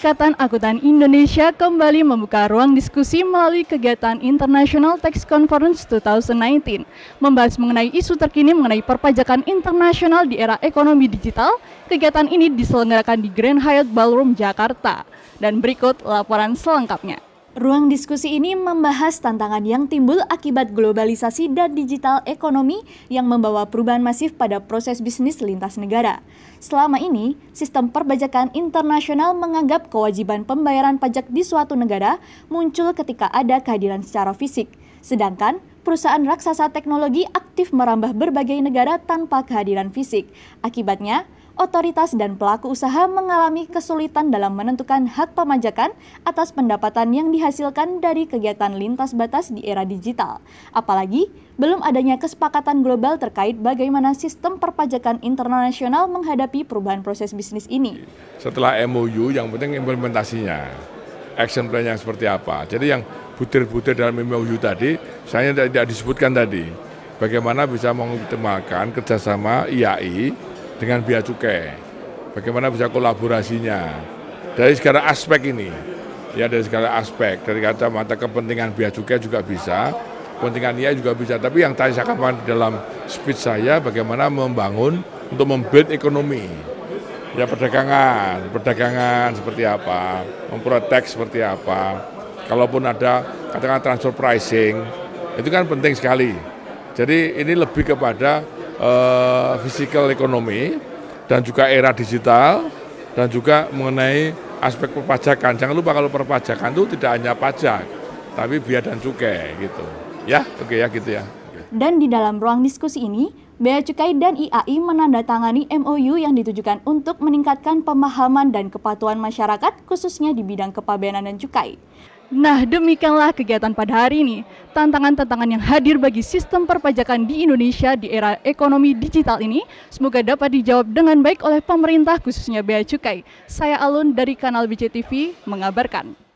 Ikatan Akutan Indonesia kembali membuka ruang diskusi melalui kegiatan International Tax Conference 2019, membahas mengenai isu terkini mengenai perpajakan internasional di era ekonomi digital. Kegiatan ini diselenggarakan di Grand Hyatt Ballroom Jakarta. Dan berikut laporan selengkapnya. Ruang diskusi ini membahas tantangan yang timbul akibat globalisasi dan digital ekonomi yang membawa perubahan masif pada proses bisnis lintas negara. Selama ini, sistem perbajakan internasional menganggap kewajiban pembayaran pajak di suatu negara muncul ketika ada kehadiran secara fisik. Sedangkan perusahaan raksasa teknologi aktif merambah berbagai negara tanpa kehadiran fisik. Akibatnya, otoritas dan pelaku usaha mengalami kesulitan dalam menentukan hak pemajakan atas pendapatan yang dihasilkan dari kegiatan lintas batas di era digital. Apalagi, belum adanya kesepakatan global terkait bagaimana sistem perpajakan internasional menghadapi perubahan proses bisnis ini. Setelah MOU, yang penting implementasinya. Action plan yang seperti apa. Jadi yang butir-butir dalam MOU tadi, saya tidak disebutkan tadi. Bagaimana bisa mengutamakan kerjasama IAI dengan biaya cukai. Bagaimana bisa kolaborasinya dari segala aspek ini, ya dari segala aspek, dari mata kepentingan biaya cukai juga bisa, kepentingan IA juga bisa. Tapi yang tadi saya katakan dalam speech saya, bagaimana membangun untuk membuild ekonomi, ya perdagangan, perdagangan seperti apa, memprotek seperti apa. Kalaupun ada katakan transfer pricing, itu kan penting sekali. Jadi ini lebih kepada uh, eh, ekonomi dan juga era digital dan juga mengenai aspek perpajakan. Jangan lupa kalau perpajakan itu tidak hanya pajak, tapi biaya dan cukai gitu. Ya, oke okay, ya gitu ya. Dan di dalam ruang diskusi ini, Bea Cukai dan IAI menandatangani MOU yang ditujukan untuk meningkatkan pemahaman dan kepatuhan masyarakat khususnya di bidang kepabeanan dan cukai. Nah, demikianlah kegiatan pada hari ini tantangan-tantangan yang hadir bagi sistem perpajakan di Indonesia di era ekonomi digital ini semoga dapat dijawab dengan baik oleh pemerintah khususnya Bea Cukai. Saya Alun dari kanal BCTV mengabarkan.